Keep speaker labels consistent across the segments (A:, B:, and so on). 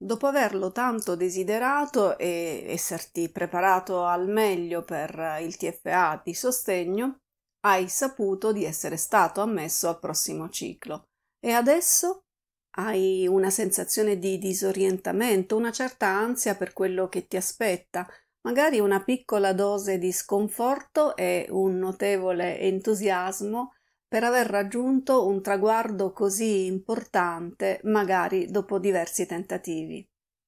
A: Dopo averlo tanto desiderato e esserti preparato al meglio per il TFA di sostegno, hai saputo di essere stato ammesso al prossimo ciclo e adesso hai una sensazione di disorientamento, una certa ansia per quello che ti aspetta, magari una piccola dose di sconforto e un notevole entusiasmo per aver raggiunto un traguardo così importante, magari dopo diversi tentativi.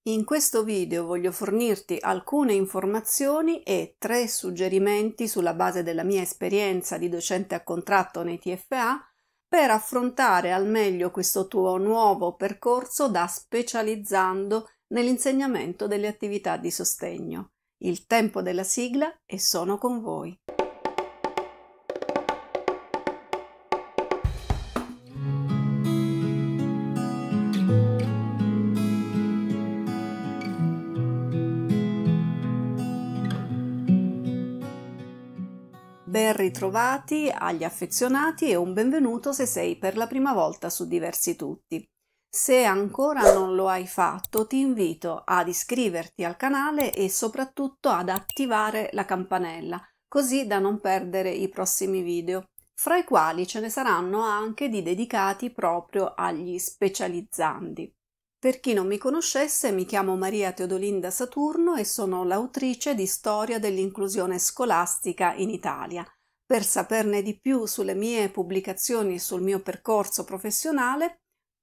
A: In questo video voglio fornirti alcune informazioni e tre suggerimenti sulla base della mia esperienza di docente a contratto nei TFA per affrontare al meglio questo tuo nuovo percorso da specializzando nell'insegnamento delle attività di sostegno. Il tempo della sigla e sono con voi. ben ritrovati agli affezionati e un benvenuto se sei per la prima volta su Diversi Tutti. Se ancora non lo hai fatto ti invito ad iscriverti al canale e soprattutto ad attivare la campanella così da non perdere i prossimi video, fra i quali ce ne saranno anche di dedicati proprio agli specializzandi. Per chi non mi conoscesse, mi chiamo Maria Teodolinda Saturno e sono l'autrice di Storia dell'inclusione scolastica in Italia. Per saperne di più sulle mie pubblicazioni e sul mio percorso professionale,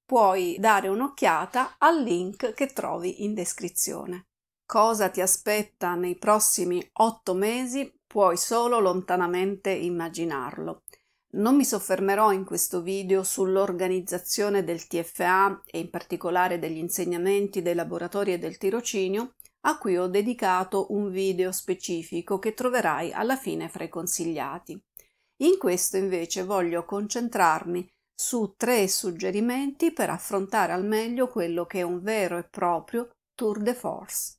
A: puoi dare un'occhiata al link che trovi in descrizione. Cosa ti aspetta nei prossimi otto mesi? Puoi solo lontanamente immaginarlo. Non mi soffermerò in questo video sull'organizzazione del TFA e in particolare degli insegnamenti dei laboratori e del tirocinio, a cui ho dedicato un video specifico che troverai alla fine fra i consigliati. In questo invece voglio concentrarmi su tre suggerimenti per affrontare al meglio quello che è un vero e proprio tour de force.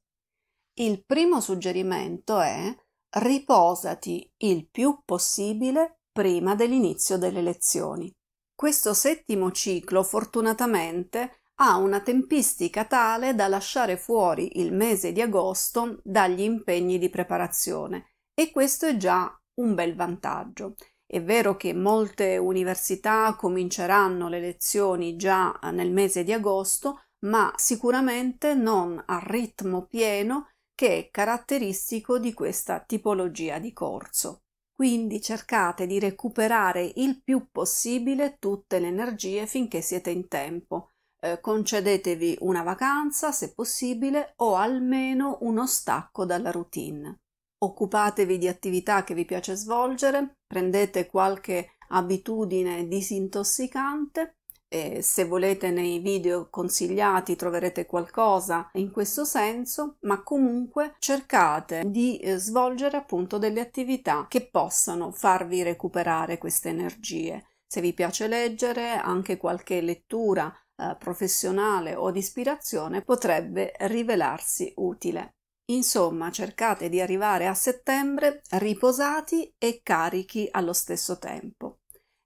A: Il primo suggerimento è riposati il più possibile prima dell'inizio delle lezioni. Questo settimo ciclo, fortunatamente, ha una tempistica tale da lasciare fuori il mese di agosto dagli impegni di preparazione e questo è già un bel vantaggio. È vero che molte università cominceranno le lezioni già nel mese di agosto, ma sicuramente non al ritmo pieno che è caratteristico di questa tipologia di corso. Quindi cercate di recuperare il più possibile tutte le energie finché siete in tempo. Eh, concedetevi una vacanza, se possibile, o almeno uno stacco dalla routine. Occupatevi di attività che vi piace svolgere, prendete qualche abitudine disintossicante e se volete nei video consigliati troverete qualcosa in questo senso, ma comunque cercate di eh, svolgere appunto delle attività che possano farvi recuperare queste energie. Se vi piace leggere, anche qualche lettura eh, professionale o di ispirazione potrebbe rivelarsi utile. Insomma, cercate di arrivare a settembre riposati e carichi allo stesso tempo.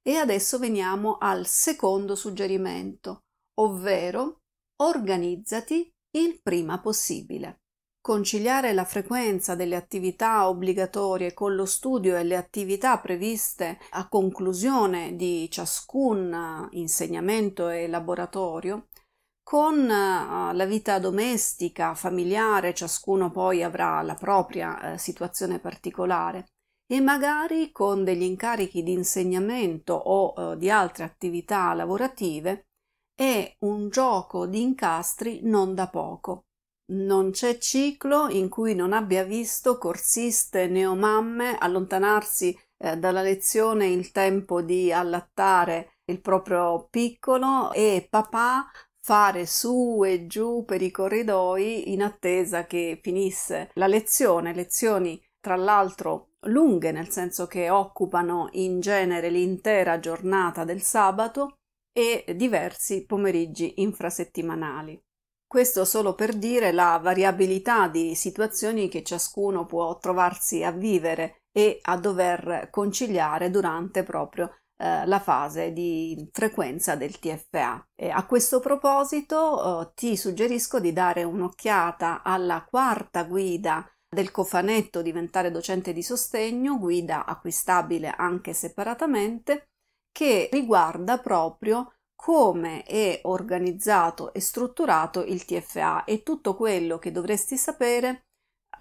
A: E adesso veniamo al secondo suggerimento, ovvero organizzati il prima possibile. Conciliare la frequenza delle attività obbligatorie con lo studio e le attività previste a conclusione di ciascun eh, insegnamento e laboratorio con eh, la vita domestica, familiare, ciascuno poi avrà la propria eh, situazione particolare, e magari con degli incarichi di insegnamento o eh, di altre attività lavorative, è un gioco di incastri non da poco. Non c'è ciclo in cui non abbia visto corsiste neomamme allontanarsi eh, dalla lezione il tempo di allattare il proprio piccolo e papà fare su e giù per i corridoi in attesa che finisse la lezione, lezioni tra l'altro lunghe, nel senso che occupano in genere l'intera giornata del sabato e diversi pomeriggi infrasettimanali. Questo solo per dire la variabilità di situazioni che ciascuno può trovarsi a vivere e a dover conciliare durante proprio eh, la fase di frequenza del TFA. E a questo proposito eh, ti suggerisco di dare un'occhiata alla quarta guida del cofanetto diventare docente di sostegno, guida acquistabile anche separatamente, che riguarda proprio come è organizzato e strutturato il TFA e tutto quello che dovresti sapere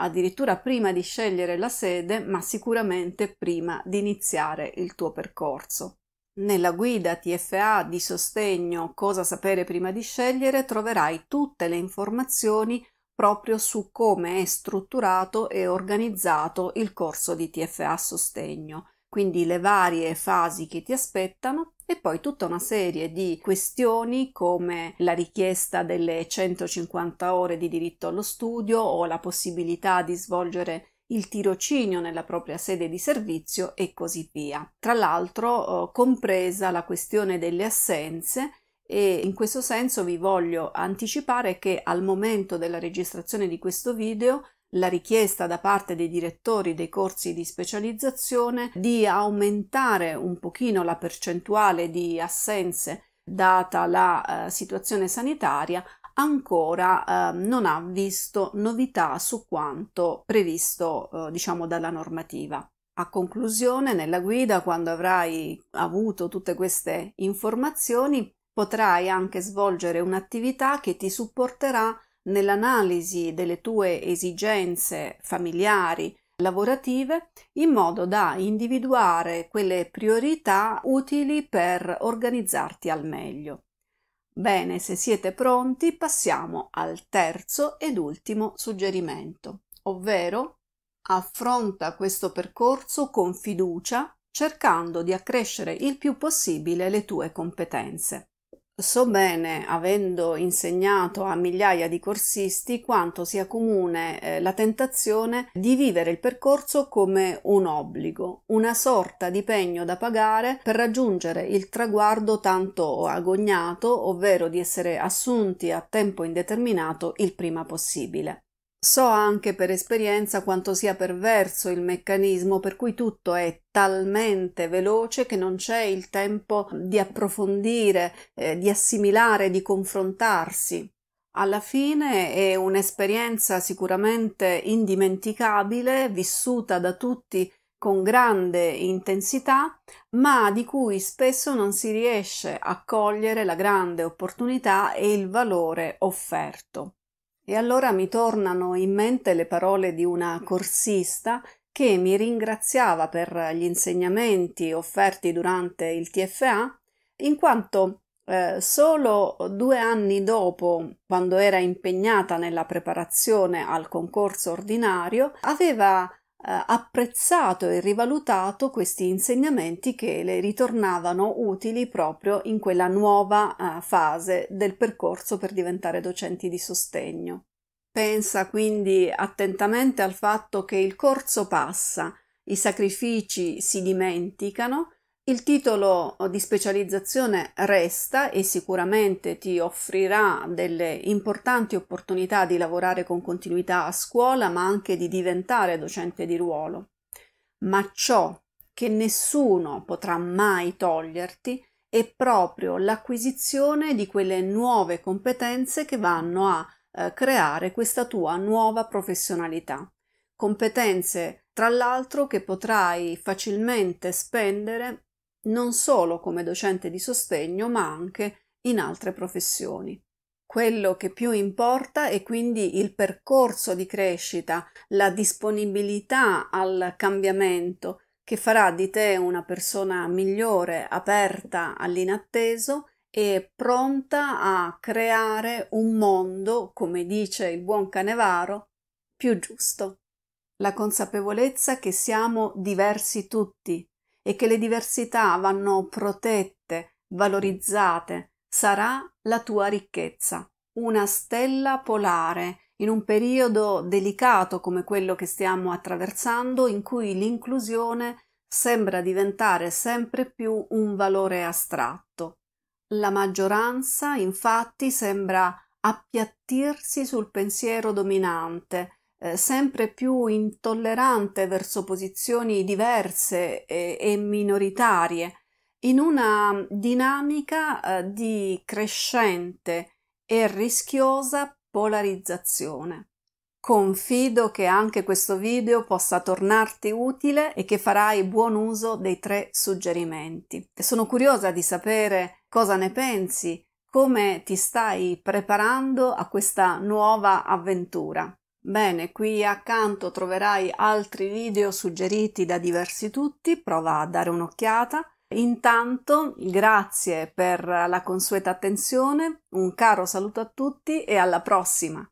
A: addirittura prima di scegliere la sede, ma sicuramente prima di iniziare il tuo percorso. Nella guida TFA di sostegno Cosa sapere prima di scegliere troverai tutte le informazioni proprio su come è strutturato e organizzato il corso di TFA sostegno, quindi le varie fasi che ti aspettano e poi tutta una serie di questioni come la richiesta delle 150 ore di diritto allo studio o la possibilità di svolgere il tirocinio nella propria sede di servizio e così via. Tra l'altro oh, compresa la questione delle assenze e in questo senso vi voglio anticipare che al momento della registrazione di questo video la richiesta da parte dei direttori dei corsi di specializzazione di aumentare un pochino la percentuale di assenze data la eh, situazione sanitaria ancora eh, non ha visto novità su quanto previsto eh, diciamo dalla normativa. A conclusione, nella guida, quando avrai avuto tutte queste informazioni, potrai anche svolgere un'attività che ti supporterà nell'analisi delle tue esigenze familiari, lavorative, in modo da individuare quelle priorità utili per organizzarti al meglio. Bene, se siete pronti passiamo al terzo ed ultimo suggerimento, ovvero affronta questo percorso con fiducia cercando di accrescere il più possibile le tue competenze. So bene, avendo insegnato a migliaia di corsisti, quanto sia comune eh, la tentazione di vivere il percorso come un obbligo, una sorta di pegno da pagare per raggiungere il traguardo tanto agognato, ovvero di essere assunti a tempo indeterminato il prima possibile. So anche per esperienza quanto sia perverso il meccanismo per cui tutto è talmente veloce che non c'è il tempo di approfondire, eh, di assimilare, di confrontarsi. Alla fine è un'esperienza sicuramente indimenticabile, vissuta da tutti con grande intensità, ma di cui spesso non si riesce a cogliere la grande opportunità e il valore offerto. E allora mi tornano in mente le parole di una corsista che mi ringraziava per gli insegnamenti offerti durante il TFA, in quanto eh, solo due anni dopo, quando era impegnata nella preparazione al concorso ordinario, aveva eh, apprezzato e rivalutato questi insegnamenti che le ritornavano utili proprio in quella nuova eh, fase del percorso per diventare docenti di sostegno. Pensa quindi attentamente al fatto che il corso passa, i sacrifici si dimenticano il titolo oh, di specializzazione resta e sicuramente ti offrirà delle importanti opportunità di lavorare con continuità a scuola, ma anche di diventare docente di ruolo. Ma ciò che nessuno potrà mai toglierti è proprio l'acquisizione di quelle nuove competenze che vanno a eh, creare questa tua nuova professionalità. Competenze, tra l'altro, che potrai facilmente spendere non solo come docente di sostegno, ma anche in altre professioni. Quello che più importa è quindi il percorso di crescita, la disponibilità al cambiamento che farà di te una persona migliore, aperta all'inatteso e pronta a creare un mondo, come dice il buon Canevaro, più giusto. La consapevolezza che siamo diversi tutti, e che le diversità vanno protette, valorizzate, sarà la tua ricchezza, una stella polare in un periodo delicato come quello che stiamo attraversando in cui l'inclusione sembra diventare sempre più un valore astratto. La maggioranza infatti sembra appiattirsi sul pensiero dominante, eh, sempre più intollerante verso posizioni diverse e, eh, e minoritarie, in una dinamica eh, di crescente e rischiosa polarizzazione. Confido che anche questo video possa tornarti utile e che farai buon uso dei tre suggerimenti. Sono curiosa di sapere cosa ne pensi, come ti stai preparando a questa nuova avventura. Bene, qui accanto troverai altri video suggeriti da diversi tutti, prova a dare un'occhiata. Intanto grazie per la consueta attenzione, un caro saluto a tutti e alla prossima!